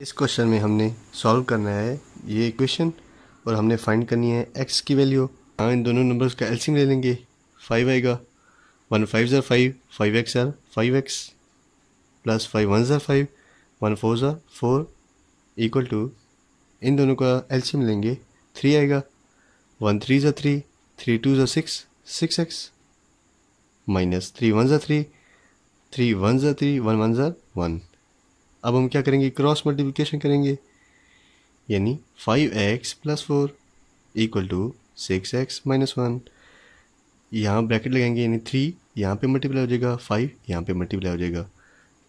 इस क्वेश्चन में हमने सॉल्व करना है ये इक्वेशन और हमने फाइंड करनी है एक्स की वैल्यू हाँ इन दोनों नंबर्स का एल्सिंग ले लेंगे फाइव आएगा वन फाइव ज़ार five five X R five X plus five one ज़ार फाइव वन फोर ज़ार फोर इक्वल टू इन दोनों का एल्शियम लेंगे थ्री आएगा वन थ्री ज़ा थ्री थ्री टू ज़ा six six X minus three one ज़ा थ्री थ्री वन ज़ा थ्री वन वन ज़ार वन अब हम क्या करेंगे क्रॉस मल्टीप्लिकेशन करेंगे यानी five X plus four equal to six X minus one यहाँ ब्रैकेट लगाएंगे यानी थ्री यहाँ पे मल्टीप्लाई हो जाएगा फाइव यहाँ पे मल्टीप्लाई हो जाएगा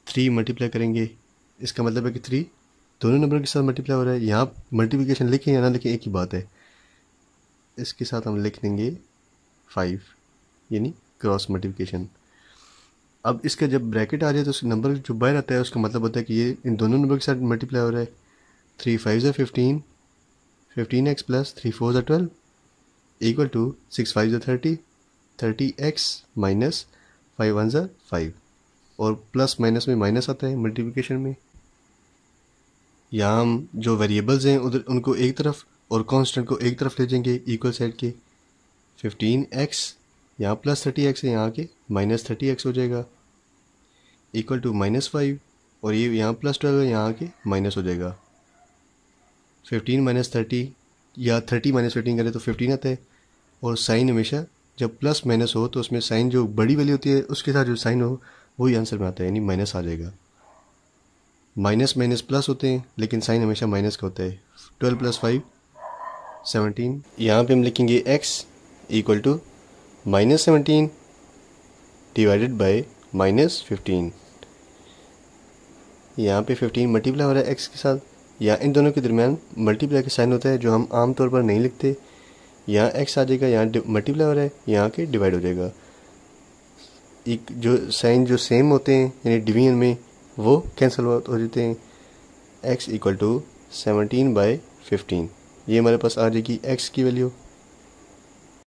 थ्री मल्टीप्लाई करेंगे इसका मतलब है कि थ्री दोनों नंबर के साथ मल्टीप्लाई हो रहा है यहाँ मल्टीप्लिकेशन लिखें या ना लिखें एक ही बात है इसके साथ हम लिख देंगे फाइव यानी क्रॉस मल्टीप्लिकेशन अब इसका जब ब्रैकेट आ जाए तो उसका नंबर जो बाहर आता है उसका मतलब होता है कि ये इन दोनों नंबर के साथ मल्टीप्लाई हो रहा है थ्री फाइव ज़ा fifteen fifteen x plus three four ज़ा twelve equal to six five ज़ा thirty thirty x minus five one ज़ा फाइव और प्लस माइनस में माइनस आता है मल्टीप्लिकेशन में या हम जो वेरिएबल्स हैं उधर उनको एक तरफ और कांस्टेंट को एक तरफ ले जाएंगे इक्वल साइड के फिफ्टीन एक्स यहाँ प्लस थर्टी एक्स है यहाँ के माइनस थर्टी एक्स हो जाएगा इक्वल टू माइनस फाइव और ये यहाँ प्लस ट्वेल्व है यहाँ आके माइनस हो जाएगा फिफ्टीन माइनस थर्टी या थर्टी माइनस फिफ्टीन करें तो फिफ्टीन आता है और साइन हमेशा जब प्लस माइनस हो तो उसमें साइन जो बड़ी वाली होती है उसके साथ जो साइन हो वही आंसर में आता है यानी माइनस आ जाएगा माइनस माइनस प्लस होते हैं लेकिन साइन हमेशा माइनस का होता है ट्वेल्व प्लस फाइव सेवनटीन यहाँ पर हम लिखेंगे x equal to minus seventeen divided by minus fifteen यहाँ पे फिफ्टीन मल्टीप्लाई हो रहा है एक्स के साथ या इन दोनों के दरमियान मल्टीप्लाई का साइन होता है जो हम आम तौर पर नहीं लिखते यहाँ एक्स आ जाएगा यहाँ मल्टीप्लाई हो रहा है यहाँ के डिवाइड हो जाएगा एक जो साइन जो सेम होते हैं यानी डिवीजन में वो कैंसिल हो जाते हैं x equal to seventeen by fifteen ये हमारे पास आ जाएगी एक्स की वैल्यू